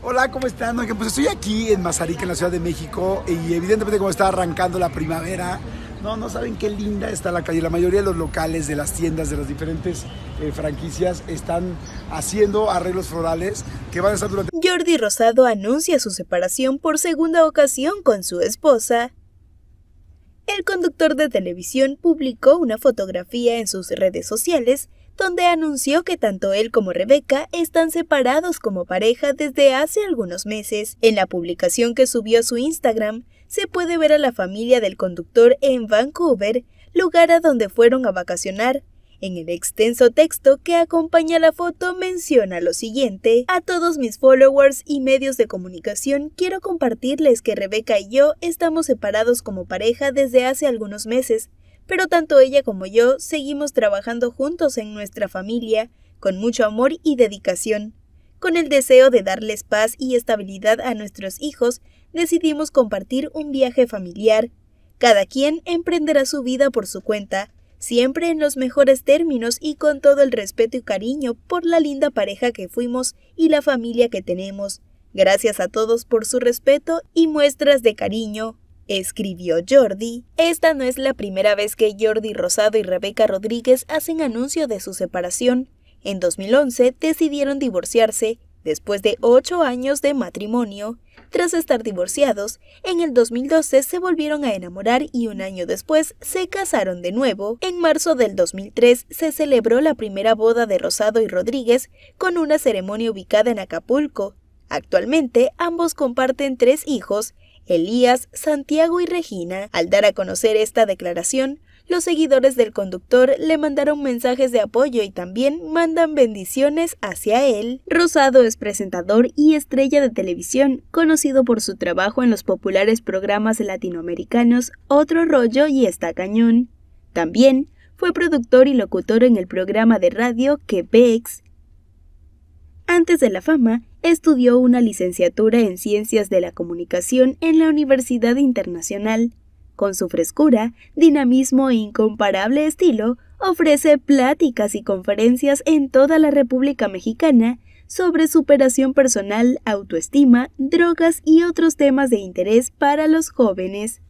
Hola, ¿cómo están? pues estoy aquí en Mazarica, en la Ciudad de México, y evidentemente como está arrancando la primavera, no, no saben qué linda está la calle. La mayoría de los locales, de las tiendas, de las diferentes eh, franquicias están haciendo arreglos florales que van a estar durante... Jordi Rosado anuncia su separación por segunda ocasión con su esposa. El conductor de televisión publicó una fotografía en sus redes sociales donde anunció que tanto él como Rebeca están separados como pareja desde hace algunos meses. En la publicación que subió a su Instagram, se puede ver a la familia del conductor en Vancouver, lugar a donde fueron a vacacionar. En el extenso texto que acompaña la foto menciona lo siguiente. A todos mis followers y medios de comunicación quiero compartirles que Rebeca y yo estamos separados como pareja desde hace algunos meses, pero tanto ella como yo seguimos trabajando juntos en nuestra familia, con mucho amor y dedicación. Con el deseo de darles paz y estabilidad a nuestros hijos, decidimos compartir un viaje familiar. Cada quien emprenderá su vida por su cuenta, siempre en los mejores términos y con todo el respeto y cariño por la linda pareja que fuimos y la familia que tenemos. Gracias a todos por su respeto y muestras de cariño. Escribió Jordi, esta no es la primera vez que Jordi Rosado y Rebeca Rodríguez hacen anuncio de su separación. En 2011 decidieron divorciarse después de ocho años de matrimonio. Tras estar divorciados, en el 2012 se volvieron a enamorar y un año después se casaron de nuevo. En marzo del 2003 se celebró la primera boda de Rosado y Rodríguez con una ceremonia ubicada en Acapulco. Actualmente ambos comparten tres hijos Elías, Santiago y Regina. Al dar a conocer esta declaración, los seguidores del conductor le mandaron mensajes de apoyo y también mandan bendiciones hacia él. Rosado es presentador y estrella de televisión, conocido por su trabajo en los populares programas latinoamericanos Otro Rollo y Está Cañón. También fue productor y locutor en el programa de radio Quebec's Antes de la fama, estudió una licenciatura en Ciencias de la Comunicación en la Universidad Internacional. Con su frescura, dinamismo e incomparable estilo, ofrece pláticas y conferencias en toda la República Mexicana sobre superación personal, autoestima, drogas y otros temas de interés para los jóvenes.